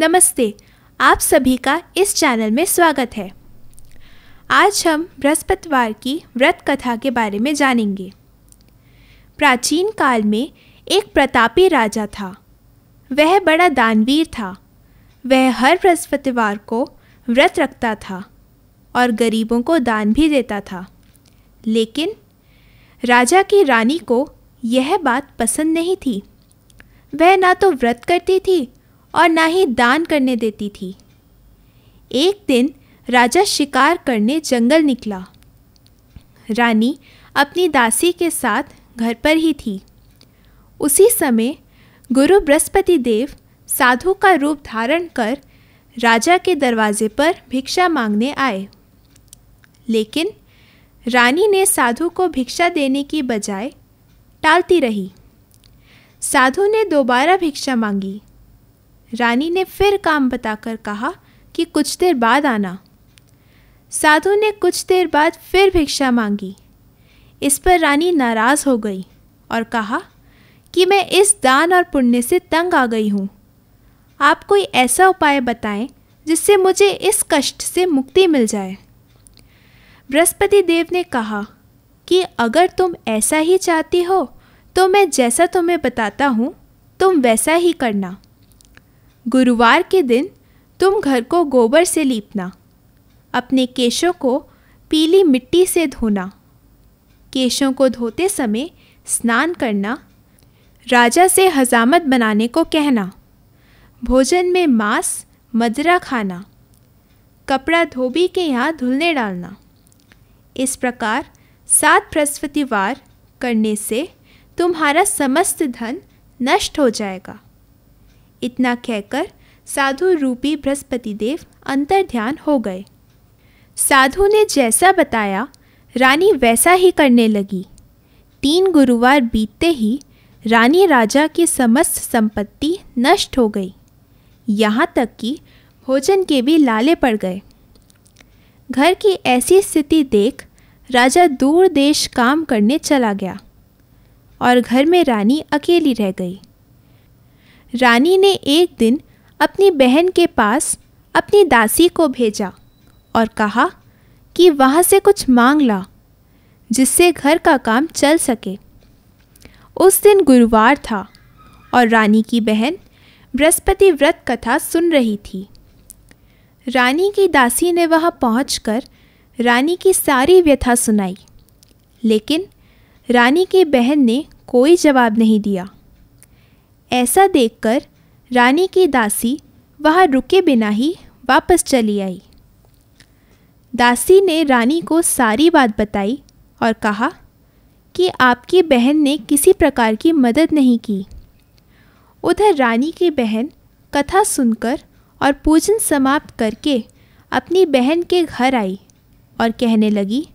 नमस्ते आप सभी का इस चैनल में स्वागत है आज हम बृहस्पतिवार की व्रत कथा के बारे में जानेंगे प्राचीन काल में एक प्रतापी राजा था वह बड़ा दानवीर था वह हर बृहस्पतिवार को व्रत रखता था और गरीबों को दान भी देता था लेकिन राजा की रानी को यह बात पसंद नहीं थी वह ना तो व्रत करती थी और ना ही दान करने देती थी एक दिन राजा शिकार करने जंगल निकला रानी अपनी दासी के साथ घर पर ही थी उसी समय गुरु बृहस्पति देव साधु का रूप धारण कर राजा के दरवाजे पर भिक्षा मांगने आए लेकिन रानी ने साधु को भिक्षा देने की बजाय टालती रही साधु ने दोबारा भिक्षा मांगी रानी ने फिर काम बताकर कहा कि कुछ देर बाद आना साधु ने कुछ देर बाद फिर भिक्षा मांगी इस पर रानी नाराज़ हो गई और कहा कि मैं इस दान और पुण्य से तंग आ गई हूँ आप कोई ऐसा उपाय बताएं जिससे मुझे इस कष्ट से मुक्ति मिल जाए बृहस्पति देव ने कहा कि अगर तुम ऐसा ही चाहती हो तो मैं जैसा तुम्हें बताता हूँ तुम वैसा ही करना गुरुवार के दिन तुम घर को गोबर से लीपना अपने केशों को पीली मिट्टी से धोना केशों को धोते समय स्नान करना राजा से हजामत बनाने को कहना भोजन में मांस मदरा खाना कपड़ा धोबी के यहाँ धुलने डालना इस प्रकार सात बृहस्पतिवार करने से तुम्हारा समस्त धन नष्ट हो जाएगा इतना कहकर साधु रूपी बृहस्पति देव अंतर ध्यान हो गए साधु ने जैसा बताया रानी वैसा ही करने लगी तीन गुरुवार बीतते ही रानी राजा की समस्त संपत्ति नष्ट हो गई यहाँ तक कि भोजन के भी लाले पड़ गए घर की ऐसी स्थिति देख राजा दूर देश काम करने चला गया और घर में रानी अकेली रह गई रानी ने एक दिन अपनी बहन के पास अपनी दासी को भेजा और कहा कि वहाँ से कुछ मांग ला जिससे घर का काम चल सके उस दिन गुरुवार था और रानी की बहन बृहस्पति व्रत कथा सुन रही थी रानी की दासी ने वहाँ पहुँच रानी की सारी व्यथा सुनाई लेकिन रानी की बहन ने कोई जवाब नहीं दिया ऐसा देखकर रानी की दासी वहाँ रुके बिना ही वापस चली आई दासी ने रानी को सारी बात बताई और कहा कि आपकी बहन ने किसी प्रकार की मदद नहीं की उधर रानी की बहन कथा सुनकर और पूजन समाप्त करके अपनी बहन के घर आई और कहने लगी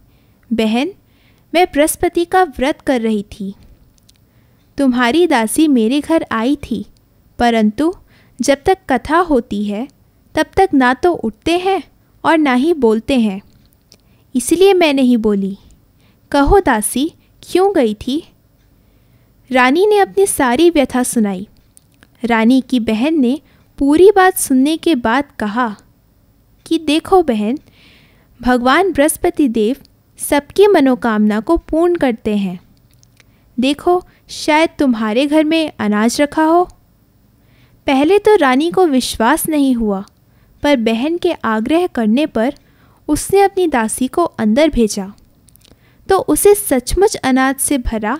बहन मैं बृहस्पति का व्रत कर रही थी तुम्हारी दासी मेरे घर आई थी परंतु जब तक कथा होती है तब तक ना तो उठते हैं और ना ही बोलते हैं इसलिए मैं नहीं बोली कहो दासी क्यों गई थी रानी ने अपनी सारी व्यथा सुनाई रानी की बहन ने पूरी बात सुनने के बाद कहा कि देखो बहन भगवान बृहस्पति देव सबकी मनोकामना को पूर्ण करते हैं देखो शायद तुम्हारे घर में अनाज रखा हो पहले तो रानी को विश्वास नहीं हुआ पर बहन के आग्रह करने पर उसने अपनी दासी को अंदर भेजा तो उसे सचमुच अनाज से भरा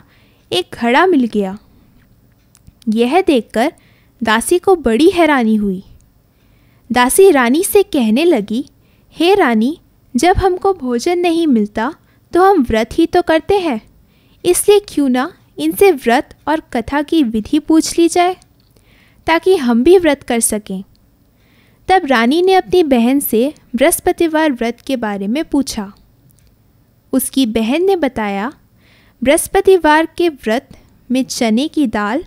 एक घड़ा मिल गया यह देखकर दासी को बड़ी हैरानी हुई दासी रानी से कहने लगी हे hey रानी जब हमको भोजन नहीं मिलता तो हम व्रत ही तो करते हैं इसलिए क्यों ना इनसे व्रत और कथा की विधि पूछ ली जाए ताकि हम भी व्रत कर सकें तब रानी ने अपनी बहन से बृहस्पतिवार व्रत के बारे में पूछा उसकी बहन ने बताया बृहस्पतिवार के व्रत में चने की दाल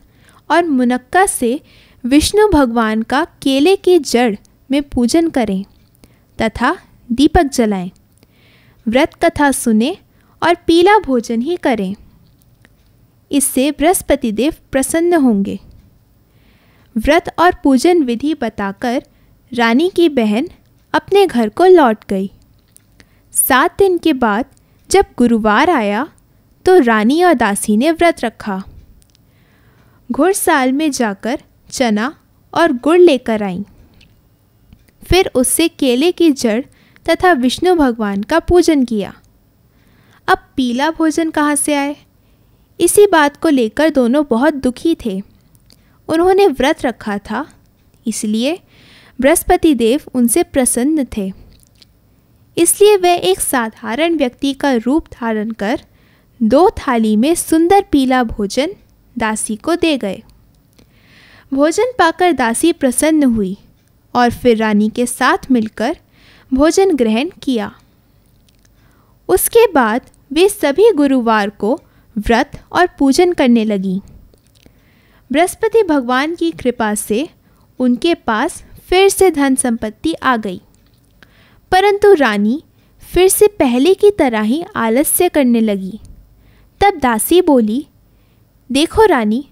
और मुनक्का से विष्णु भगवान का केले के जड़ में पूजन करें तथा दीपक जलाएं, व्रत कथा सुने और पीला भोजन ही करें इससे बृहस्पति देव प्रसन्न होंगे व्रत और पूजन विधि बताकर रानी की बहन अपने घर को लौट गई सात दिन के बाद जब गुरुवार आया तो रानी और दासी ने व्रत रखा घुड़साल में जाकर चना और गुड़ लेकर आई फिर उससे केले की जड़ तथा विष्णु भगवान का पूजन किया अब पीला भोजन कहाँ से आए इसी बात को लेकर दोनों बहुत दुखी थे उन्होंने व्रत रखा था इसलिए बृहस्पति देव उनसे प्रसन्न थे इसलिए वह एक साधारण व्यक्ति का रूप धारण कर दो थाली में सुंदर पीला भोजन दासी को दे गए भोजन पाकर दासी प्रसन्न हुई और फिर रानी के साथ मिलकर भोजन ग्रहण किया उसके बाद वे सभी गुरुवार को व्रत और पूजन करने लगी बृहस्पति भगवान की कृपा से उनके पास फिर से धन संपत्ति आ गई परंतु रानी फिर से पहले की तरह ही आलस्य करने लगी तब दासी बोली देखो रानी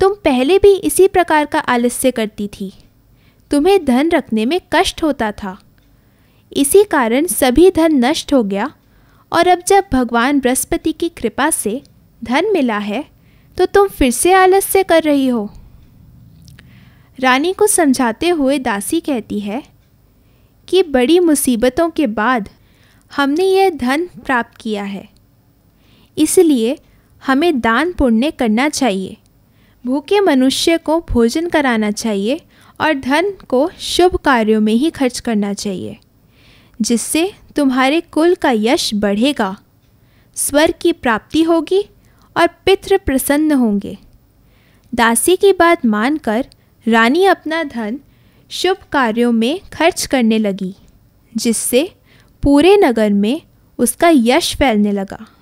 तुम पहले भी इसी प्रकार का आलस्य करती थी तुम्हें धन रखने में कष्ट होता था इसी कारण सभी धन नष्ट हो गया और अब जब भगवान बृहस्पति की कृपा से धन मिला है तो तुम फिर से आलस्य कर रही हो रानी को समझाते हुए दासी कहती है कि बड़ी मुसीबतों के बाद हमने यह धन प्राप्त किया है इसलिए हमें दान पुण्य करना चाहिए भूखे मनुष्य को भोजन कराना चाहिए और धन को शुभ कार्यों में ही खर्च करना चाहिए जिससे तुम्हारे कुल का यश बढ़ेगा स्वर की प्राप्ति होगी और पितृ प्रसन्न होंगे दासी की बात मानकर रानी अपना धन शुभ कार्यों में खर्च करने लगी जिससे पूरे नगर में उसका यश फैलने लगा